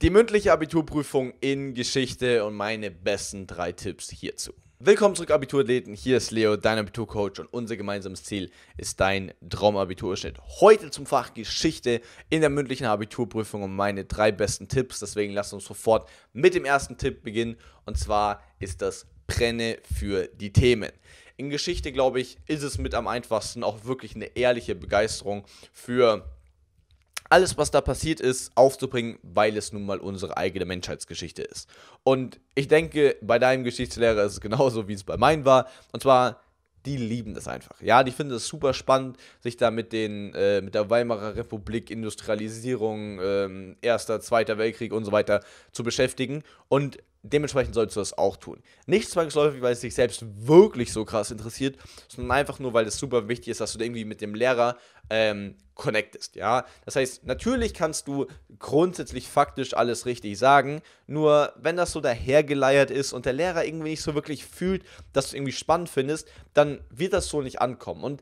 Die mündliche Abiturprüfung in Geschichte und meine besten drei Tipps hierzu. Willkommen zurück, Abiturathleten. Hier ist Leo, dein Abiturcoach, und unser gemeinsames Ziel ist dein Traumabiturschnitt. Heute zum Fach Geschichte in der mündlichen Abiturprüfung und meine drei besten Tipps. Deswegen lasst uns sofort mit dem ersten Tipp beginnen. Und zwar ist das Brenne für die Themen. In Geschichte, glaube ich, ist es mit am einfachsten auch wirklich eine ehrliche Begeisterung für die alles, was da passiert ist, aufzubringen, weil es nun mal unsere eigene Menschheitsgeschichte ist. Und ich denke, bei deinem Geschichtslehrer ist es genauso, wie es bei meinem war. Und zwar, die lieben das einfach. Ja, die finden es super spannend, sich da mit, den, äh, mit der Weimarer Republik, Industrialisierung, äh, Erster, Zweiter Weltkrieg und so weiter zu beschäftigen. Und dementsprechend solltest du das auch tun. Nicht zwangsläufig, weil es dich selbst wirklich so krass interessiert, sondern einfach nur, weil es super wichtig ist, dass du irgendwie mit dem Lehrer ähm, connectest, ja. Das heißt, natürlich kannst du grundsätzlich faktisch alles richtig sagen, nur wenn das so dahergeleiert ist und der Lehrer irgendwie nicht so wirklich fühlt, dass du irgendwie spannend findest, dann wird das so nicht ankommen. Und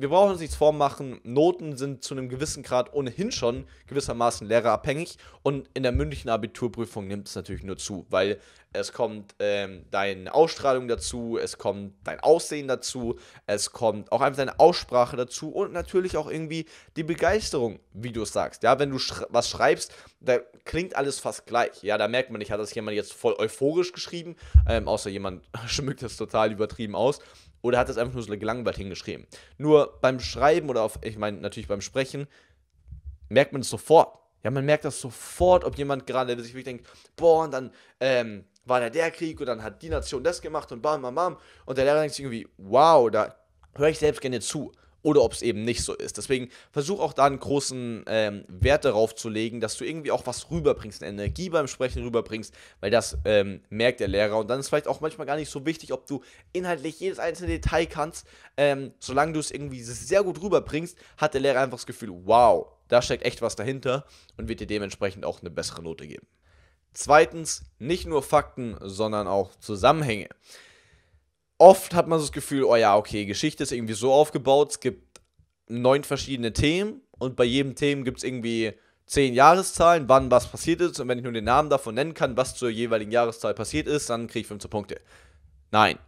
wir brauchen uns nichts vormachen, Noten sind zu einem gewissen Grad ohnehin schon gewissermaßen lehrerabhängig und in der mündlichen Abiturprüfung nimmt es natürlich nur zu, weil es kommt ähm, deine Ausstrahlung dazu, es kommt dein Aussehen dazu, es kommt auch einfach deine Aussprache dazu und natürlich auch irgendwie die Begeisterung, wie du es sagst. Ja, wenn du sch was schreibst, da klingt alles fast gleich. Ja, da merkt man nicht, hat das jemand jetzt voll euphorisch geschrieben, ähm, außer jemand schmückt das total übertrieben aus. Oder hat das einfach nur so gelangweilt hingeschrieben? Nur beim Schreiben oder auf, ich meine natürlich beim Sprechen, merkt man es sofort. Ja, man merkt das sofort, ob jemand gerade sich wirklich denkt, boah, und dann ähm, war da der Krieg und dann hat die Nation das gemacht und bam, bam, bam. Und der Lehrer denkt sich irgendwie, wow, da höre ich selbst gerne zu oder ob es eben nicht so ist. Deswegen versuch auch da einen großen ähm, Wert darauf zu legen, dass du irgendwie auch was rüberbringst, eine Energie beim Sprechen rüberbringst, weil das ähm, merkt der Lehrer. Und dann ist vielleicht auch manchmal gar nicht so wichtig, ob du inhaltlich jedes einzelne Detail kannst. Ähm, solange du es irgendwie sehr gut rüberbringst, hat der Lehrer einfach das Gefühl, wow, da steckt echt was dahinter und wird dir dementsprechend auch eine bessere Note geben. Zweitens, nicht nur Fakten, sondern auch Zusammenhänge oft hat man so das Gefühl, oh ja, okay, Geschichte ist irgendwie so aufgebaut, es gibt neun verschiedene Themen und bei jedem Thema gibt es irgendwie zehn Jahreszahlen, wann was passiert ist und wenn ich nur den Namen davon nennen kann, was zur jeweiligen Jahreszahl passiert ist, dann kriege ich 15 Punkte. Nein.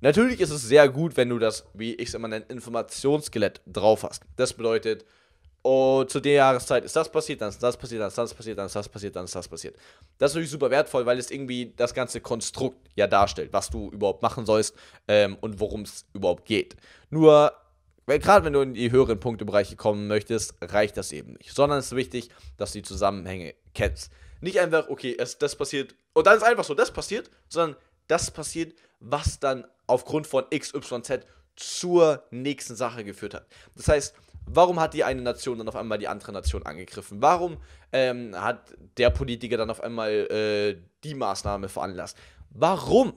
Natürlich ist es sehr gut, wenn du das, wie ich es immer nenne, Informationsskelett drauf hast. Das bedeutet, und zu der Jahreszeit ist das passiert, dann ist das passiert, dann ist das passiert, dann ist das passiert, dann ist das passiert. Das ist natürlich super wertvoll, weil es irgendwie das ganze Konstrukt ja darstellt, was du überhaupt machen sollst ähm, und worum es überhaupt geht. Nur, gerade wenn du in die höheren Punktebereiche kommen möchtest, reicht das eben nicht. Sondern es ist wichtig, dass du die Zusammenhänge kennst. Nicht einfach, okay, es, das passiert und dann ist einfach so, das passiert, sondern das passiert, was dann aufgrund von XYZ zur nächsten Sache geführt hat. Das heißt, Warum hat die eine Nation dann auf einmal die andere Nation angegriffen? Warum ähm, hat der Politiker dann auf einmal äh, die Maßnahme veranlasst? Warum?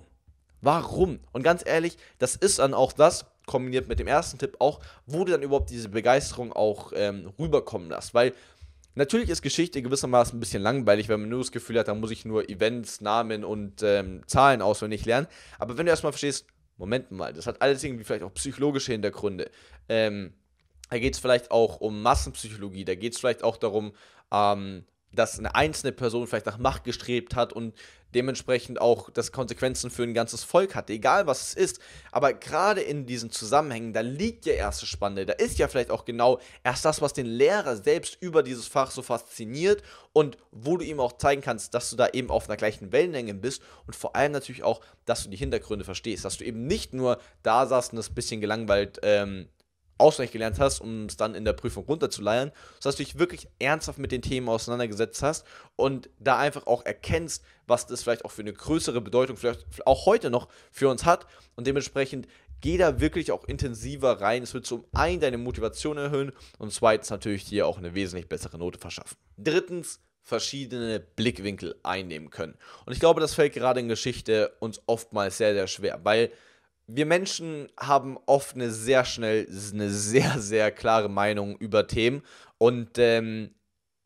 Warum? Und ganz ehrlich, das ist dann auch das, kombiniert mit dem ersten Tipp auch, wo du dann überhaupt diese Begeisterung auch ähm, rüberkommen lässt. Weil natürlich ist Geschichte gewissermaßen ein bisschen langweilig, wenn man nur das Gefühl hat, da muss ich nur Events, Namen und ähm, Zahlen auswendig lernen. Aber wenn du erstmal verstehst, Moment mal, das hat alles irgendwie vielleicht auch psychologische Hintergründe. Ähm, da geht es vielleicht auch um Massenpsychologie, da geht es vielleicht auch darum, ähm, dass eine einzelne Person vielleicht nach Macht gestrebt hat und dementsprechend auch das Konsequenzen für ein ganzes Volk hatte, egal was es ist. Aber gerade in diesen Zusammenhängen, da liegt ja erst das Spannende, da ist ja vielleicht auch genau erst das, was den Lehrer selbst über dieses Fach so fasziniert und wo du ihm auch zeigen kannst, dass du da eben auf einer gleichen Wellenlänge bist und vor allem natürlich auch, dass du die Hintergründe verstehst, dass du eben nicht nur da saßt und das bisschen gelangweilt ähm, auswendig gelernt hast, um es dann in der Prüfung runterzuleiern, sodass du dich wirklich ernsthaft mit den Themen auseinandergesetzt hast und da einfach auch erkennst, was das vielleicht auch für eine größere Bedeutung vielleicht auch heute noch für uns hat und dementsprechend geh da wirklich auch intensiver rein. Es wird zum einen deine Motivation erhöhen und zweitens natürlich dir auch eine wesentlich bessere Note verschaffen. Drittens, verschiedene Blickwinkel einnehmen können. Und ich glaube, das fällt gerade in Geschichte uns oftmals sehr, sehr schwer, weil wir Menschen haben oft eine sehr schnell, eine sehr, sehr klare Meinung über Themen. Und ähm,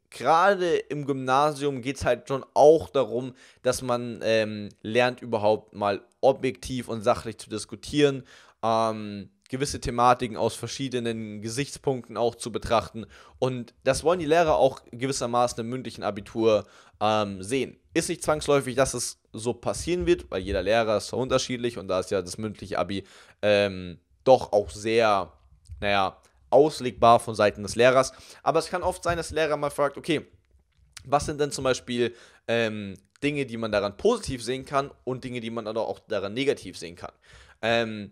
gerade im Gymnasium geht es halt schon auch darum, dass man ähm, lernt, überhaupt mal objektiv und sachlich zu diskutieren. Ähm, gewisse Thematiken aus verschiedenen Gesichtspunkten auch zu betrachten. Und das wollen die Lehrer auch gewissermaßen im mündlichen Abitur ähm, sehen. Ist nicht zwangsläufig, dass es so passieren wird, weil jeder Lehrer ist so unterschiedlich und da ist ja das mündliche Abi ähm, doch auch sehr, naja, auslegbar von Seiten des Lehrers. Aber es kann oft sein, dass der Lehrer mal fragt, okay, was sind denn zum Beispiel ähm, Dinge, die man daran positiv sehen kann und Dinge, die man aber auch daran negativ sehen kann. Ähm,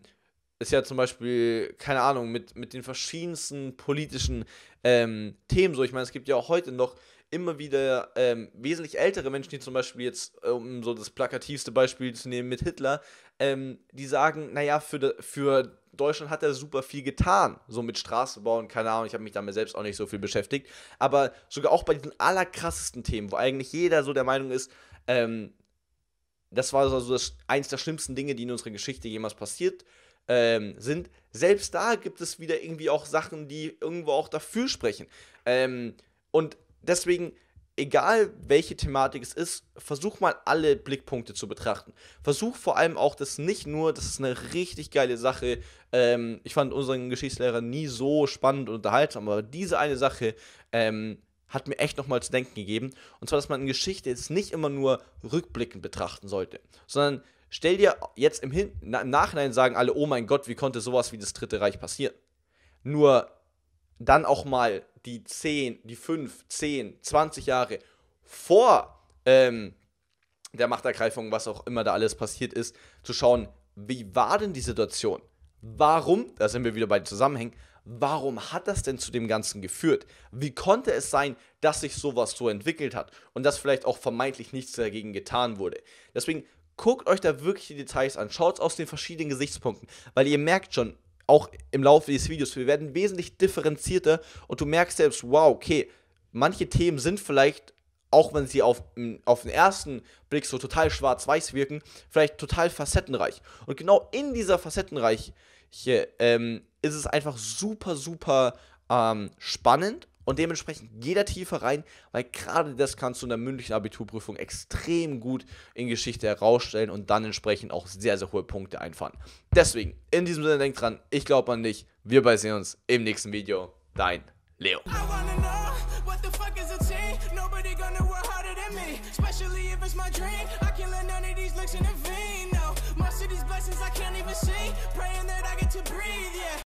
ist ja zum Beispiel, keine Ahnung, mit, mit den verschiedensten politischen ähm, Themen so. Ich meine, es gibt ja auch heute noch immer wieder ähm, wesentlich ältere Menschen, die zum Beispiel jetzt, um so das plakativste Beispiel zu nehmen mit Hitler, ähm, die sagen, naja, für, de, für Deutschland hat er super viel getan, so mit Straßenbau und keine Ahnung, ich habe mich damit selbst auch nicht so viel beschäftigt, aber sogar auch bei diesen allerkrassesten Themen, wo eigentlich jeder so der Meinung ist, ähm, das war so also das, eins der schlimmsten Dinge, die in unserer Geschichte jemals passiert ähm, sind, selbst da gibt es wieder irgendwie auch Sachen, die irgendwo auch dafür sprechen. Ähm, und deswegen, egal welche Thematik es ist, versuch mal alle Blickpunkte zu betrachten. Versuch vor allem auch das nicht nur, das ist eine richtig geile Sache. Ähm, ich fand unseren Geschichtslehrer nie so spannend und unterhaltsam, aber diese eine Sache ähm, hat mir echt nochmal zu denken gegeben. Und zwar, dass man Geschichte jetzt nicht immer nur rückblickend betrachten sollte, sondern Stell dir jetzt im, Hin im Nachhinein sagen alle, oh mein Gott, wie konnte sowas wie das Dritte Reich passieren? Nur dann auch mal die 10, die 5, 10, 20 Jahre vor ähm, der Machtergreifung, was auch immer da alles passiert ist, zu schauen, wie war denn die Situation? Warum, da sind wir wieder bei den Zusammenhängen, warum hat das denn zu dem Ganzen geführt? Wie konnte es sein, dass sich sowas so entwickelt hat und dass vielleicht auch vermeintlich nichts dagegen getan wurde? Deswegen guckt euch da wirklich die Details an. Schaut es aus den verschiedenen Gesichtspunkten, weil ihr merkt schon, auch im Laufe dieses Videos, wir werden wesentlich differenzierter und du merkst selbst, wow, okay, manche Themen sind vielleicht, auch wenn sie auf, auf den ersten Blick so total schwarz-weiß wirken, vielleicht total facettenreich. Und genau in dieser facettenreich hier, ähm, ist es einfach super, super ähm, spannend und dementsprechend geht er tiefer rein, weil gerade das kannst du in der mündlichen Abiturprüfung extrem gut in Geschichte herausstellen und dann entsprechend auch sehr, sehr hohe Punkte einfahren. Deswegen, in diesem Sinne, denkt dran, ich glaube an dich. Wir beide sehen uns im nächsten Video. Dein Leo. blessings I can't even see. Praying that I get to breathe, yeah.